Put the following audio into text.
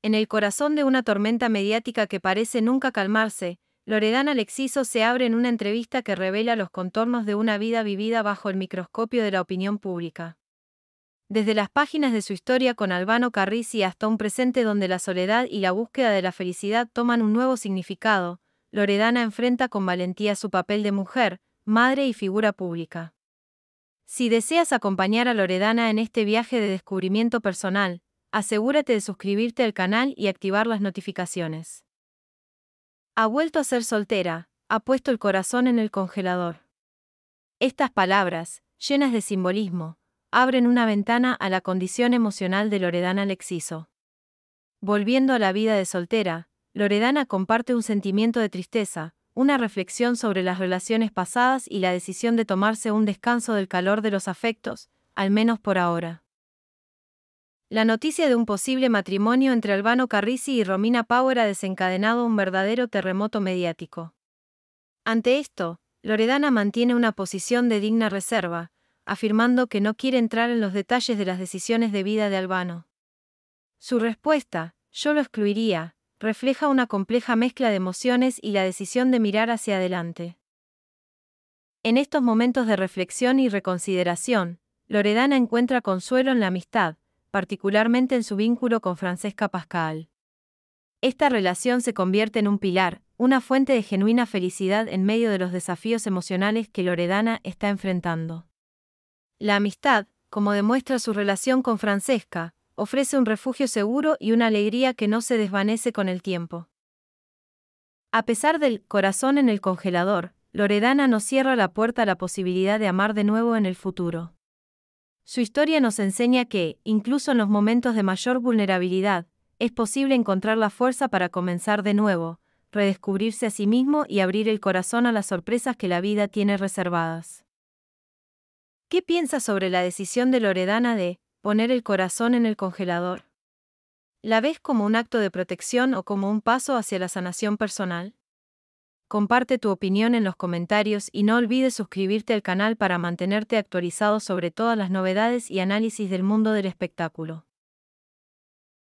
En el corazón de una tormenta mediática que parece nunca calmarse, Loredana Lexiso se abre en una entrevista que revela los contornos de una vida vivida bajo el microscopio de la opinión pública. Desde las páginas de su historia con Albano Carrisi hasta un presente donde la soledad y la búsqueda de la felicidad toman un nuevo significado, Loredana enfrenta con valentía su papel de mujer, madre y figura pública. Si deseas acompañar a Loredana en este viaje de descubrimiento personal, asegúrate de suscribirte al canal y activar las notificaciones. Ha vuelto a ser soltera, ha puesto el corazón en el congelador. Estas palabras, llenas de simbolismo, abren una ventana a la condición emocional de Loredana Lexiso. Volviendo a la vida de soltera, Loredana comparte un sentimiento de tristeza, una reflexión sobre las relaciones pasadas y la decisión de tomarse un descanso del calor de los afectos, al menos por ahora. La noticia de un posible matrimonio entre Albano Carrisi y Romina Power ha desencadenado un verdadero terremoto mediático. Ante esto, Loredana mantiene una posición de digna reserva, afirmando que no quiere entrar en los detalles de las decisiones de vida de Albano. Su respuesta, yo lo excluiría, refleja una compleja mezcla de emociones y la decisión de mirar hacia adelante. En estos momentos de reflexión y reconsideración, Loredana encuentra consuelo en la amistad, particularmente en su vínculo con Francesca Pascal. Esta relación se convierte en un pilar, una fuente de genuina felicidad en medio de los desafíos emocionales que Loredana está enfrentando. La amistad, como demuestra su relación con Francesca, ofrece un refugio seguro y una alegría que no se desvanece con el tiempo. A pesar del corazón en el congelador, Loredana no cierra la puerta a la posibilidad de amar de nuevo en el futuro. Su historia nos enseña que, incluso en los momentos de mayor vulnerabilidad, es posible encontrar la fuerza para comenzar de nuevo, redescubrirse a sí mismo y abrir el corazón a las sorpresas que la vida tiene reservadas. ¿Qué piensas sobre la decisión de Loredana de poner el corazón en el congelador? ¿La ves como un acto de protección o como un paso hacia la sanación personal? comparte tu opinión en los comentarios y no olvides suscribirte al canal para mantenerte actualizado sobre todas las novedades y análisis del mundo del espectáculo.